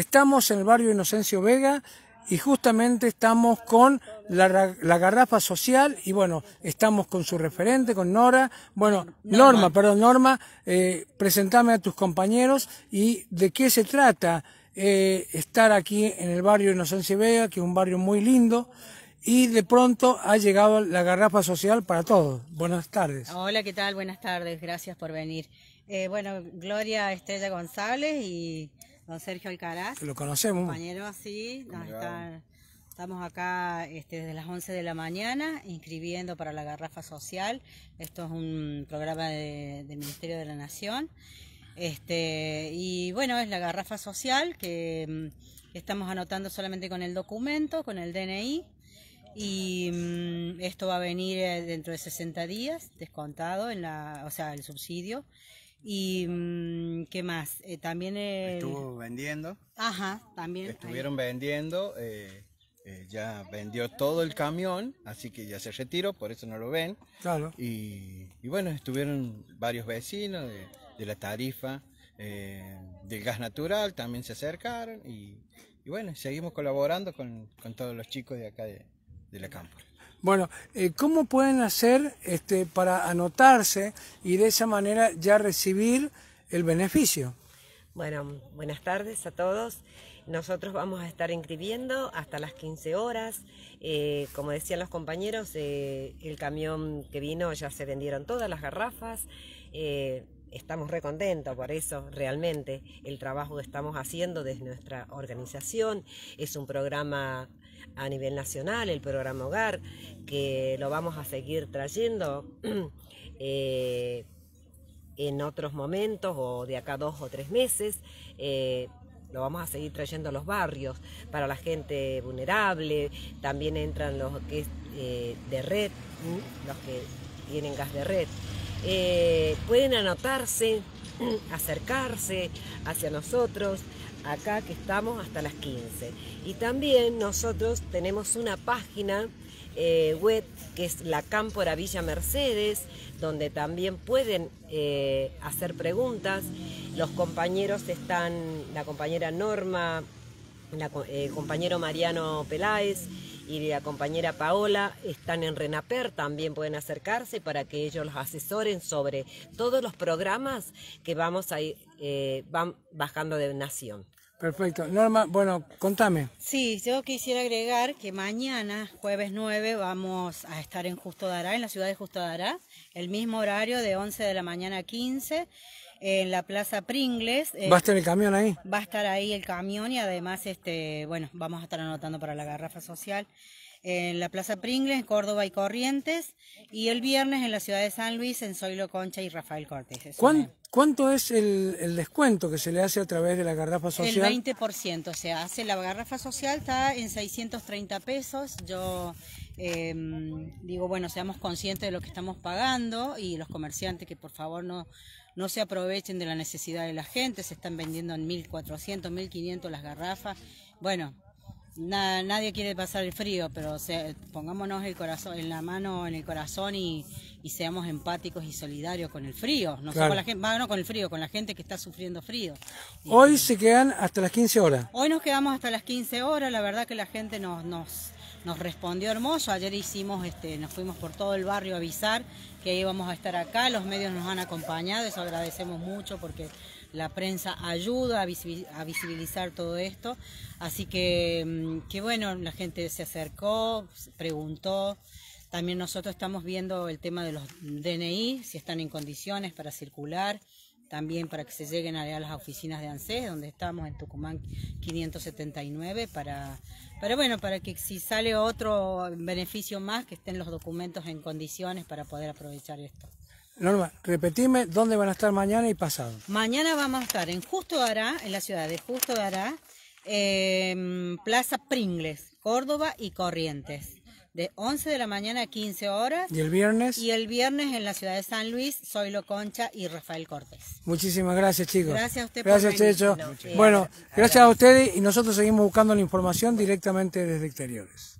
Estamos en el barrio Inocencio Vega y justamente estamos con la, garrafa social y bueno, estamos con su referente, con Nora, bueno, Norma, perdón, Norma, eh, presentame a tus compañeros y de qué se trata eh, estar aquí en el barrio Inocencio Vega, que es un barrio muy lindo. Y de pronto ha llegado la garrafa social para todos. Buenas tardes. Hola, ¿qué tal? Buenas tardes. Gracias por venir. Eh, bueno, Gloria Estrella González y don Sergio Alcaraz. Lo conocemos. Compañero, sí. estamos acá este, desde las 11 de la mañana inscribiendo para la garrafa social. Esto es un programa del Ministerio de la Nación. Este, y bueno, es la garrafa social que mm, estamos anotando solamente con el documento, con el DNI. Y mm, esto va a venir eh, dentro de 60 días, descontado, en la, o sea, el subsidio. Y mm, qué más, eh, también... Estuvo vendiendo. Ajá, también. Estuvieron vendiendo, eh, eh, ya vendió todo el camión, así que ya se retiró, por eso no lo ven. Claro. Y, y bueno, estuvieron varios vecinos de, de la tarifa del gas natural, también se acercaron y, y bueno, seguimos colaborando con, todos los chicos de acá de, de la cámpora. Bueno, eh, ¿cómo pueden hacer este, para anotarse y de esa manera ya recibir el beneficio? Bueno, buenas tardes a todos. Nosotros vamos a estar inscribiendo hasta las 15 horas. Eh, como decían los compañeros, eh, el camión que vino ya se vendieron todas las garrafas estamos recontentos por eso, realmente, el trabajo que estamos haciendo desde nuestra organización. Es un programa a nivel nacional, el programa Hogar, que lo vamos a seguir trayendo eh, en otros momentos o de acá dos o tres meses. Eh, lo vamos a seguir trayendo a los barrios para la gente vulnerable. También entran los que es eh, de red, los que tienen gas de red. Eh, pueden anotarse, acercarse hacia nosotros, acá que estamos hasta las 15. Y también nosotros tenemos una página eh, web que es la Cámpora Villa Mercedes, donde también pueden eh, hacer preguntas. Los compañeros están, la compañera Norma, el compañero Mariano Peláez y la compañera Paola están en Renaper, también pueden acercarse para que ellos los asesoren sobre todos los programas que vamos a ir, eh, van bajando de nación. Perfecto. Norma, bueno, contame. Sí, yo quisiera agregar que mañana, jueves 9, vamos a estar en Justo Dará, en la ciudad de Justo Dará, el mismo horario de 11 de la mañana a 15 en la Plaza Pringles. Eh, ¿Va a estar el camión ahí? Va a estar ahí el camión y además, este, bueno, vamos a estar anotando para la garrafa social en la Plaza Pringles, en Córdoba y Corrientes, y el viernes en la ciudad de San Luis, en Zoilo Concha y Rafael Cortés. ¿Cuánto es el, descuento que se le hace a través de la garrafa social? El 20% se hace. La garrafa social está en 630 pesos. Yo em, digo, bueno, seamos conscientes de lo que estamos pagando y los comerciantes que por favor no, no se aprovechen de la necesidad de la gente. Se están vendiendo en 1.400, 1.500 las garrafas. Bueno, nadie quiere pasar el frío, pero pongámonos el corazón, en la mano en el corazón y, seamos empáticos y solidarios con el frío. No con la con el frío, con la gente que está sufriendo frío. Hoy se quedan hasta las 15 horas. Hoy nos quedamos hasta las 15 horas. La verdad que la gente nos, nos nos respondió hermoso. Ayer hicimos, este, nos fuimos por todo el barrio a avisar que íbamos a estar acá, los medios nos han acompañado, eso agradecemos mucho porque la prensa ayuda a, visibilizar todo esto. Así que, mm, que bueno, la gente se acercó, preguntó. También nosotros estamos viendo el tema de los DNI, si están en condiciones para circular también para que se lleguen a las oficinas de ANSES, donde estamos en Tucumán 579, para, para, bueno, para que si sale otro beneficio más, que estén los documentos en condiciones para poder aprovechar esto. Norma, repetime, ¿dónde van a estar mañana y pasado? Mañana vamos a estar en Justo de en la ciudad de Justo de Plaza Pringles, Córdoba y Corrientes de 11 de la mañana a 15 horas. ¿Y el viernes? Y el viernes en la ciudad de San Luis, soy Lo Concha y Rafael Cortés. Muchísimas gracias, chicos. Gracias a usted Bueno, gracias a ustedes y nosotros seguimos buscando la información directamente desde exteriores.